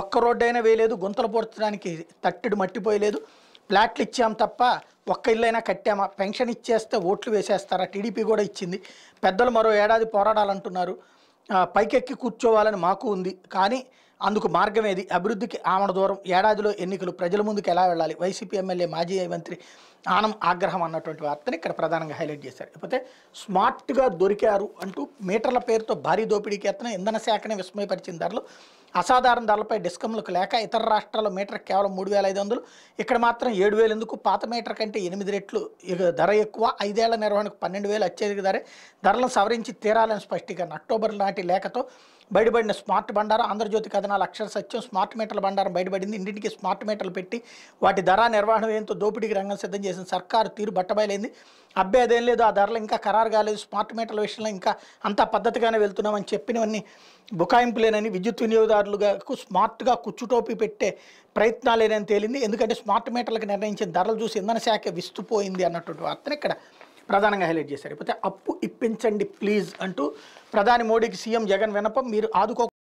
ఒక్క రోడ్డైనా వేయలేదు గుంతలు పూడ్చడానికి తట్టెడు మట్టిపోయలేదు ప్లాట్లు ఇచ్చాం తప్ప ఒక్క ఇల్లైనా కట్టామా పెన్షన్ ఇచ్చేస్తే ఓట్లు వేసేస్తారా టీడీపీ కూడా ఇచ్చింది పెద్దలు మరో ఏడాది పోరాడాలంటున్నారు పైకెక్కి కూర్చోవాలని మాకు ఉంది కానీ అందుకు మార్గమేది అభివృద్ధికి ఆమడ దూరం ఏడాదిలో ఎన్నికలు ప్రజల ముందుకు ఎలా వెళ్ళాలి వైసీపీ ఎమ్మెల్యే మాజీ మంత్రి ఆనం ఆగ్రహం అన్నటువంటి వార్తని ఇక్కడ ప్రధానంగా హైలైట్ చేశారు లేకపోతే స్మార్ట్గా దొరికారు అంటూ మీటర్ల పేరుతో భారీ దోపిడీకి ఎత్తన ఇంధన శాఖనే విస్మయపరిచిన ధరలు అసాధారణ ధరలపై డిస్కంలకు లేక ఇతర రాష్ట్రాల్లో మీటర్ కేవలం మూడు వేల ఐదు వందలు ఇక్కడ మాత్రం ఏడు వేలు ఎందుకు పాత మీటర్ కంటే ఎనిమిది రెట్లు ధర ఎక్కువ ఐదేళ్ల నిర్వహణకు పన్నెండు వేలు అత్యధిక ధరే ధరలను సవరించి తీరాలని స్పష్టీకరణ అక్టోబర్ నాటి లేఖతో బయటపడిన స్మార్ట్ బండారం ఆంధ్రజ్యోతి కథనాలు అక్షర సత్యం స్మార్ట్ మీటర్ల బండారం బయటపడింది ఇంటింటికి స్మార్ట్ మీటర్లు పెట్టి వాటి ధర నిర్వహణ వ్యయంతో దోపిడీకి రంగం సిద్ధం చేసిన సర్కారు తీరు బట్టబయలైంది అబ్బే అదేం లేదు ఆ ధరలు ఇంకా ఖరారు కాలేదు స్మార్ట్ మీటర్ల విషయంలో ఇంకా అంత పద్ధతిగానే వెళ్తున్నామని చెప్పినవన్నీ లేనని విద్యుత్ వినియోగదారులకు స్మార్ట్గా కుచ్చుటోపి పెట్టే ప్రయత్నాలేనని తేలింది ఎందుకంటే స్మార్ట్ మీటర్లకు నిర్ణయించిన ధరలు చూసి ఇంధన శాఖ విస్తుపోయింది అన్నటువంటి వార్తను ఇక్కడ ప్రధానంగా హైలైట్ చేశారు ఇకపోతే అప్పు ఇప్పించండి ప్లీజ్ అంటూ ప్రధాని మోడీకి సీఎం జగన్ వినపం మీరు ఆదుకో